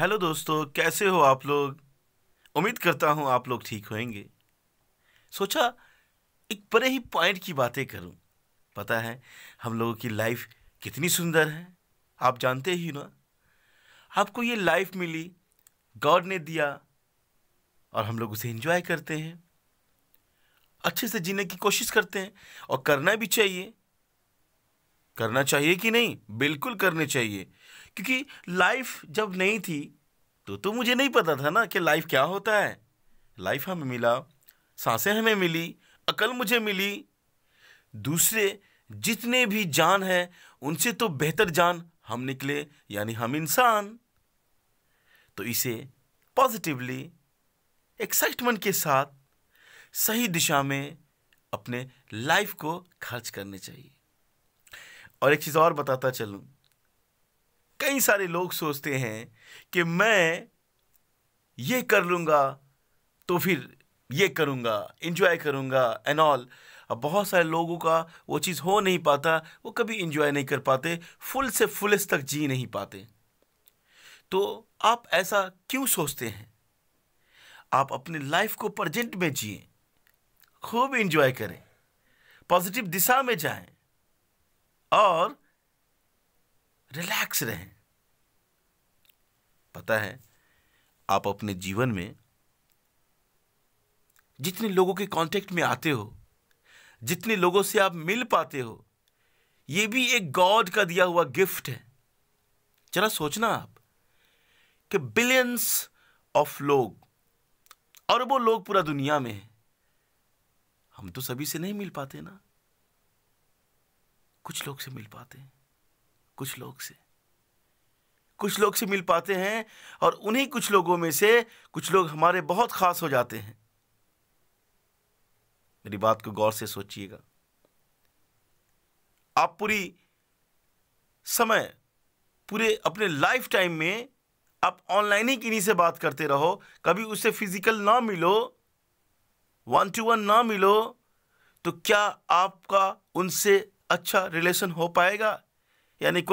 hello दोस्तों कैसे हो आप लोग उम्मीद करता हूं आप लोग ठीक होंगे सोचा एक बड़े ही पॉइंट की बातें करूं पता है हम लोगों की लाइफ कितनी सुंदर है आप जानते ही ना आपको ये लाइफ मिली गॉड ने दिया और हम लोग उसे एंजॉय करते हैं अच्छे से जीने की कोशिश करते हैं और करना भी चाहिए करना चाहिए कि नहीं बिल्कुल करने चाहिए क्योंकि लाइफ जब नहीं थी तो तो मुझे नहीं पता था ना कि लाइफ क्या होता है लाइफ हमें मिला सांसें हमें मिली अकल मुझे मिली दूसरे जितने भी जान है उनसे तो बेहतर जान हम निकले यानी हम इंसान तो इसे पॉजिटिवली एक्साइटमेंट के साथ सही दिशा में अपने लाइफ को खर्च करने चाहिए और एक चीज़ और बताता चलूँ कई सारे लोग सोचते हैं कि मैं ये कर लूँगा तो फिर ये करूँगा इन्जॉय करूँगा एंड ऑल अब बहुत सारे लोगों का वो चीज़ हो नहीं पाता वो कभी इन्जॉय नहीं कर पाते फुल से फुलेस्ट तक जी नहीं पाते तो आप ऐसा क्यों सोचते हैं आप अपने लाइफ को प्रजेंट में जिए खूब इन्जॉय करें पॉजिटिव दिशा में जाएं और रिलैक्स रहें पता है आप अपने जीवन में जितने लोगों के कांटेक्ट में आते हो जितने लोगों से आप मिल पाते हो यह भी एक गॉड का दिया हुआ गिफ्ट है जरा सोचना आप कि बिलियंस ऑफ लोग अरबों लोग पूरा दुनिया में हैं हम तो सभी से नहीं मिल पाते ना कुछ लोग से मिल पाते हैं कुछ लोग से कुछ लोग से मिल पाते हैं और उन्हीं कुछ लोगों में से कुछ लोग हमारे बहुत खास हो जाते हैं मेरी बात को गौर से सोचिएगा आप पूरी समय पूरे अपने लाइफ टाइम में आप ऑनलाइन ही किन्हीं से बात करते रहो कभी उससे फिजिकल ना मिलो वन टू वन ना मिलो तो क्या आपका उनसे अच्छा रिलेशन हो पाएगा यानी